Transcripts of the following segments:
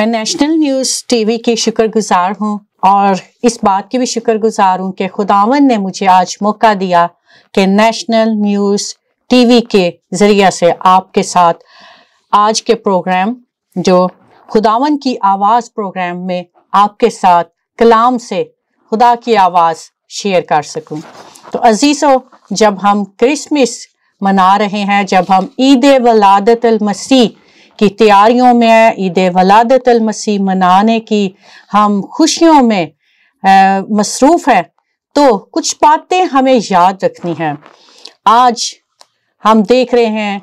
मैं national news TV की शुक्रगुजार हूँ और इस बात की भी शुक्रगुजार हूँ कि खुदावन ने मुझे आज मौका दिया कि नेशनल न्यूज़ टीवी के ज़रिया से आपके साथ आज के प्रोग्राम जो खुदावन की आवाज़ प्रोग्राम में आपके साथ कलाम से खुदा की आवाज़ शेयर कर सकूं। तो अजीज़ों जब हम क्रिसमस मना रहे हैं जब हम ईद वलादत मसीह की तैयारियों में ईद वलादतल मसीह मनाने की हम खुशियों में मसरूफ़ हैं तो कुछ बातें हमें याद रखनी हैं आज हम देख रहे हैं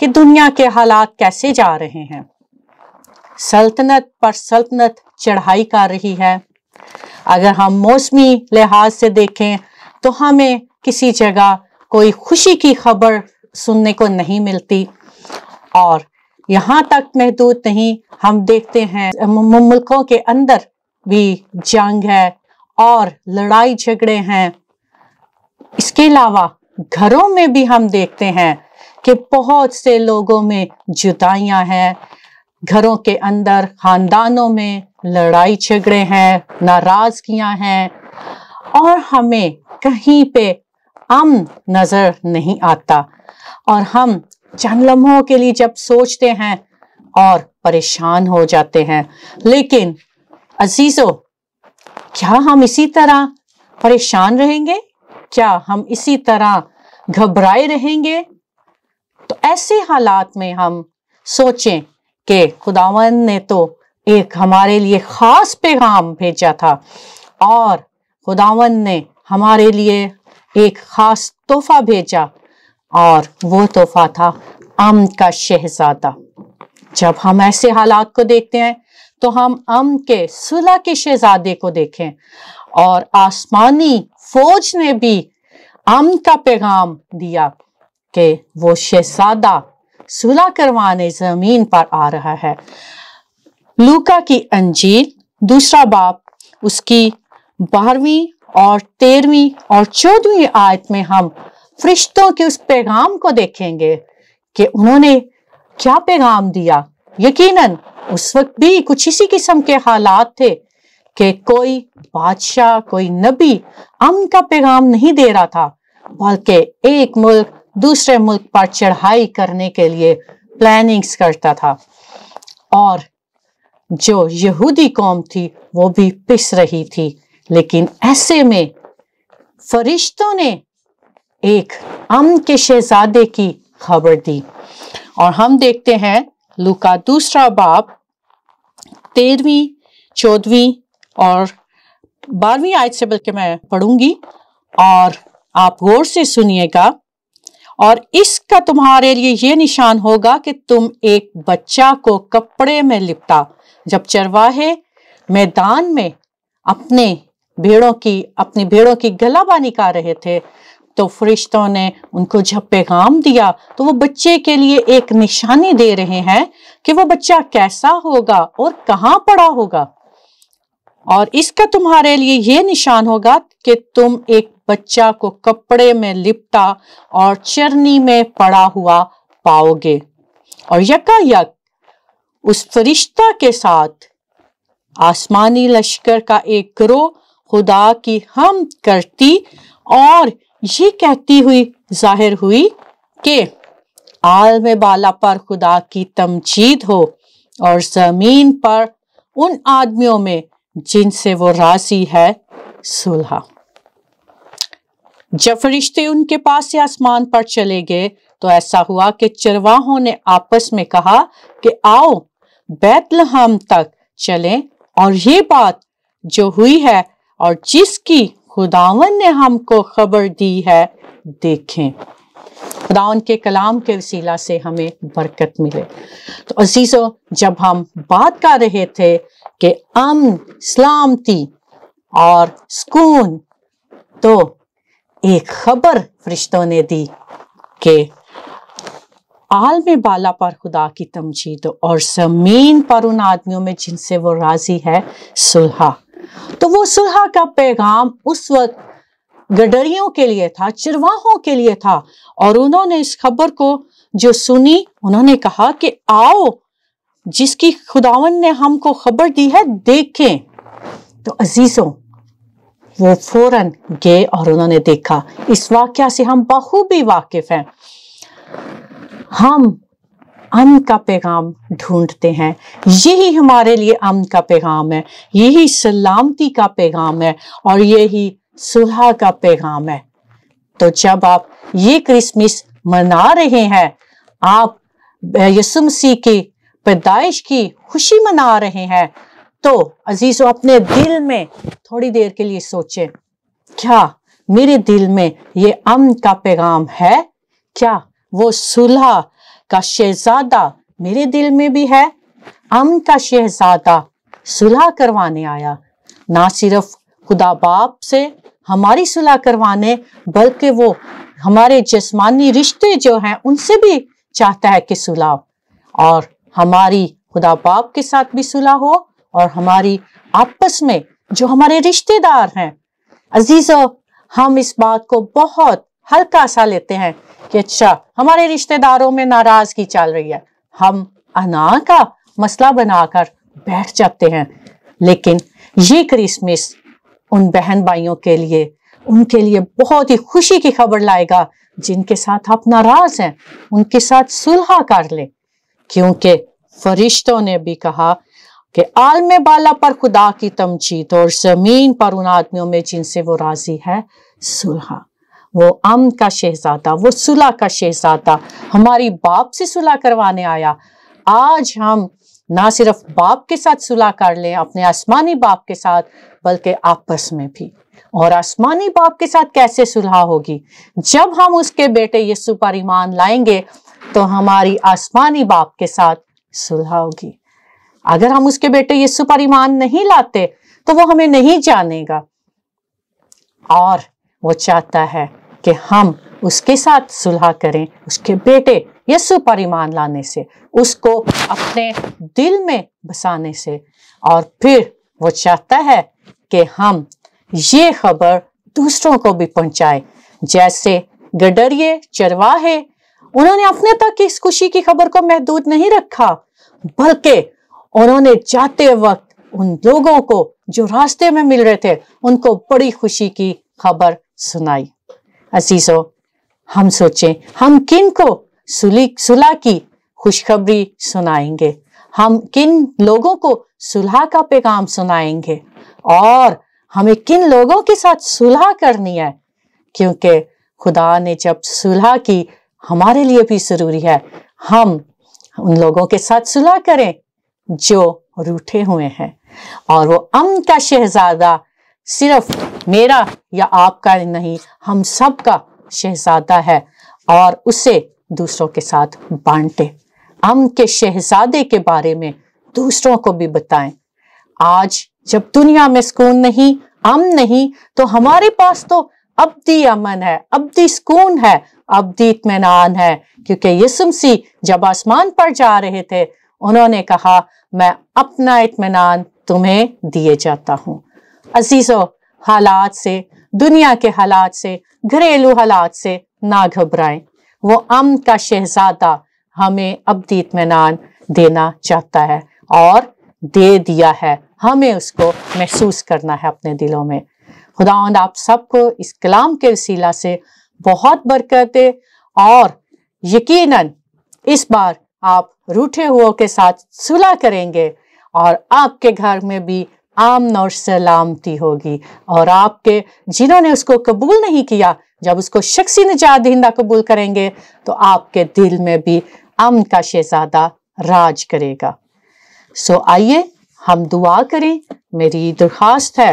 कि दुनिया के हालात कैसे जा रहे हैं सल्तनत पर सल्तनत चढ़ाई कर रही है अगर हम मौसमी लिहाज से देखें तो हमें किसी जगह कोई खुशी की खबर सुनने को नहीं मिलती और यहाँ तक महदूद तो नहीं हम देखते हैं मुल्कों के अंदर भी जंग है और लड़ाई झगड़े हैं इसके अलावा घरों में भी हम देखते हैं कि बहुत से लोगों में जुदाइयां हैं घरों के अंदर खानदानों में लड़ाई झगड़े हैं नाराजगियाँ हैं और हमें कहीं पे अम नज़र नहीं आता और हम चंद लम्हों के लिए जब सोचते हैं और परेशान हो जाते हैं लेकिन अजीजों क्या हम इसी तरह परेशान रहेंगे क्या हम इसी तरह घबराए रहेंगे तो ऐसे हालात में हम सोचें कि खुदावन ने तो एक हमारे लिए ख़ास पैगाम भेजा था और खुदावन ने हमारे लिए एक ख़ास तोहफा भेजा और वो तोहफा था अम का शहजादा जब हम ऐसे हालात को देखते हैं तो हम अम के सुलह के शहजादे को देखें और आसमानी फौज ने भी अम का पैगाम दिया कि वो शहजादा सुलह करवाने जमीन पर आ रहा है लूका की अंजीर दूसरा बाप उसकी बारहवीं और तेरहवीं और चौदहवीं आयत में हम फरिश्तों के उस पैगाम को देखेंगे कि उन्होंने क्या पैगाम दिया यकीनन उस वक्त भी कुछ इसी किस्म के हालात थे कि कोई बादशाह कोई नबी अमन का पैगाम नहीं दे रहा था बल्कि एक मुल्क दूसरे मुल्क पर चढ़ाई करने के लिए प्लानिंग्स करता था और जो यहूदी कौम थी वो भी पिस रही थी लेकिन ऐसे में फरिश्तों ने एक अम के शहजादे की खबर दी और हम देखते हैं लुका दूसरा बाप तेरहवीं चौदहवीं और बारहवीं आयत से बल्कि मैं पढ़ूंगी और आप गौर से सुनिएगा और इसका तुम्हारे लिए ये निशान होगा कि तुम एक बच्चा को कपड़े में लिपटा जब चरवाहे मैदान में अपने भेड़ों की अपनी भेड़ों की गला गलाबानी कर रहे थे तो फरिश्तों ने उनको जब पैगाम दिया तो वो बच्चे के लिए एक निशानी दे रहे हैं कि वो बच्चा कैसा होगा और कहाँ पड़ा होगा और इसका तुम्हारे लिए ये निशान होगा कि तुम एक बच्चा को कपड़े में लिपटा और चरनी में पड़ा हुआ पाओगे और यका यक उस फरिश्ता के साथ आसमानी लश्कर का एक ग्रोह खुदा की हम करती और ये कहती हुई जाहिर हुई कि आलम बाला पर खुदा की तमजीद हो और ज़मीन पर उन आदमियों में जिनसे वो राजी है सुलह जब फरिश्ते उनके पास से आसमान पर चले गए तो ऐसा हुआ कि चरवाहों ने आपस में कहा कि आओ बैतलहम तक चलें और ये बात जो हुई है और जिसकी खुदावन ने हमको खबर दी है देखें खुदावन के कलाम के वसीला से हमें बरकत मिले तो अजीज़ों जब हम बात कर रहे थे कि अम सलामती और सुकून तो एक खबर फरिश्तों ने दी कि आलम बाला पर खुदा की तमजीद और ज़मीन पर उन आदमियों में जिनसे वो राज़ी है सुलहा तो वो सुलह का पैगाम उस वक्त गडरियों के लिए था चिरवाहों के लिए था और उन्होंने इस खबर को जो सुनी उन्होंने कहा कि आओ जिसकी खुदावन ने हमको खबर दी है देखें तो अजीजों वो फौरन गए और उन्होंने देखा इस वाक्य से हम बखूबी वाकिफ हैं हम अम का पैगाम ढूंढते हैं यही हमारे लिए अम का पैगाम है यही सलामती का पैगाम है और यही सुलह का पैगाम है तो जब आप ये क्रिसमस मना रहे हैं आप यसुमसी की पैदाइश की खुशी मना रहे हैं तो अजीजों अपने दिल में थोड़ी देर के लिए सोचें क्या मेरे दिल में ये अमन का पैगाम है क्या वो सुलह का शहजादा मेरे दिल में भी है अमन का शहजादा सुलह करवाने आया ना सिर्फ खुदा बाप से हमारी सुलह करवाने बल्कि वो हमारे जिस्मानी रिश्ते जो हैं उनसे भी चाहता है कि सुलह और हमारी खुदा बाप के साथ भी सुलह हो और हमारी आपस में जो हमारे रिश्तेदार हैं अजीजों हम इस बात को बहुत हल्का सा लेते हैं कि अच्छा हमारे रिश्तेदारों में नाराजगी चल रही है हम अना का मसला बनाकर बैठ जाते हैं लेकिन ये क्रिसमस उन बहन भाइयों के लिए उनके लिए बहुत ही खुशी की खबर लाएगा जिनके साथ आप नाराज हैं उनके साथ सुलह कर ले क्योंकि फरिश्तों ने भी कहा कि आलम बाला पर खुदा की तमचीत और जमीन पर उन आदमियों में जिनसे वो राजी है सुलह वो अम का शहजादा वो सुलह का शहजादा हमारी बाप से सुलह करवाने आया आज हम ना सिर्फ बाप के साथ सुलह कर लें अपने आसमानी बाप के साथ बल्कि आपस में भी और आसमानी बाप के साथ कैसे सुलह होगी जब हम उसके बेटे यीशु पर ईमान लाएंगे तो हमारी आसमानी बाप के साथ सुलह होगी अगर हम उसके बेटे यीशु पर ईमान नहीं लाते तो वो हमें नहीं जानेगा और वो चाहता है कि हम उसके साथ सुलह करें उसके बेटे यस्सु पर ईमान लाने से उसको अपने दिल में बसाने से और फिर वो चाहता है कि हम ये खबर दूसरों को भी पहुंचाए जैसे गडरिए चरवाहे उन्होंने अपने तक इस खुशी की खबर को महदूद नहीं रखा बल्कि उन्होंने जाते वक्त उन लोगों को जो रास्ते में मिल रहे थे उनको बड़ी खुशी की खबर सुनाई असीसो हम सोचें हम किन को सुली सुलह की खुशखबरी सुनाएंगे हम किन लोगों को सुलह का पैगाम सुनाएंगे और हमें किन लोगों के साथ सुलह करनी है क्योंकि खुदा ने जब सुलह की हमारे लिए भी जरूरी है हम उन लोगों के साथ सुलह करें जो रूठे हुए हैं और वो अम का शहजादा सिर्फ मेरा या आपका नहीं हम सब का शहजादा है और उसे दूसरों के साथ बांटे हम के शहजादे के बारे में दूसरों को भी बताएं आज जब दुनिया में सुकून नहीं अम नहीं तो हमारे पास तो अब्दी अमन है अब्दी सुकून है अब्दी इतमान है क्योंकि यसुमसी जब आसमान पर जा रहे थे उन्होंने कहा मैं अपना इतमान तुम्हें दिए जाता हूं अजीजों हालात से दुनिया के हालात से घरेलू हालात से ना घबराएं वो अम का शहजादा हमें अबदी इतमान देना चाहता है और दे दिया है हमें उसको महसूस करना है अपने दिलों में खुदा आप सबको इस कलाम के वसीला से बहुत बरकत दे और यकीनन इस बार आप रूठे हुओं के साथ सुलह करेंगे और आपके घर में भी आमन और सलामती होगी और आपके जिन्होंने उसको कबूल नहीं किया जब उसको शख्सी निजात दहिंदा कबूल करेंगे तो आपके दिल में भी अमन का शहजादा राज करेगा सो आइए हम दुआ करें मेरी दरख्वास्त है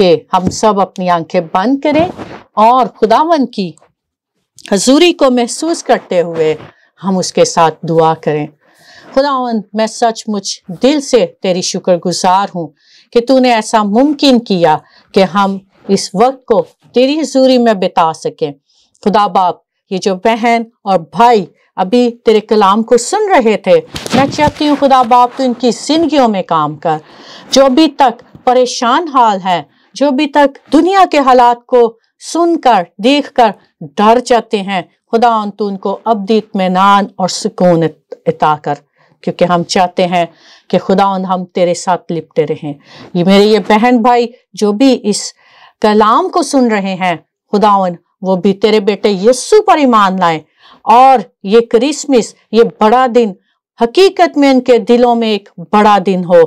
कि हम सब अपनी आंखें बंद करें और खुदावन की हजूरी को महसूस करते हुए हम उसके साथ दुआ करें खुदावन मैं सचमुच दिल से तेरी शुक्रगुजार हूँ कि तूने ऐसा मुमकिन किया कि हम इस वक्त को तेरी हजूरी में बिता सकें खुदा बाप ये जो बहन और भाई अभी तेरे कलाम को सुन रहे थे मैं चाहती हूँ खुदा बाप तो इनकी जिंदगियों में काम कर जो अभी तक परेशान हाल है जो अभी तक दुनिया के हालात को सुनकर देखकर डर जाते हैं खुदा तू उनको अबदी इतमान और सुकून इता कर क्योंकि हम चाहते हैं कि खुदा हम तेरे साथ लिपटे रहें ये मेरे ये बहन भाई जो भी इस कलाम को सुन रहे हैं खुदावन वो भी तेरे बेटे यस्सु पर ईमान लाए और ये क्रिसमस ये बड़ा दिन हकीकत में इनके दिलों में एक बड़ा दिन हो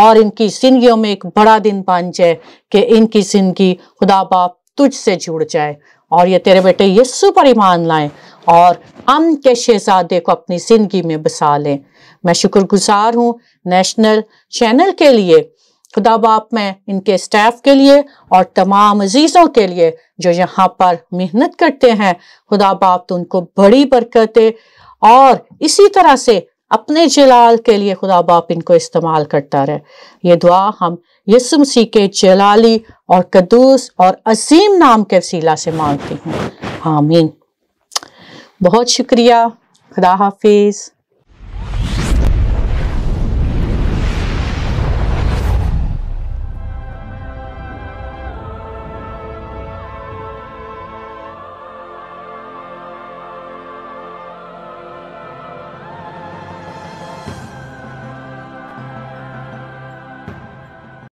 और इनकी जिंदगियों में एक बड़ा दिन बन जाए कि इनकी जिंदगी खुदा बाप तुझसे जुड़ जाए और ये तेरे बेटे यस्सु पर ईमान लाए और अम के शहजादे को अपनी जिंदगी में बसा लें मैं शुक्रगुजार हूँ नेशनल चैनल के लिए खुदा बाप मैं इनके स्टाफ के लिए और तमाम अजीज़ों के लिए जो यहाँ पर मेहनत करते हैं खुदा बाप तो उनको बड़ी बरकत है और इसी तरह से अपने जलाल के लिए खुदा बाप इनको इस्तेमाल करता रहे ये दुआ हम यसु मसीह के जलाली और कदूस और अजीम नाम के वसीला से मांगती हूँ आमीन बहुत शुक्रिया खुदा हाफिज़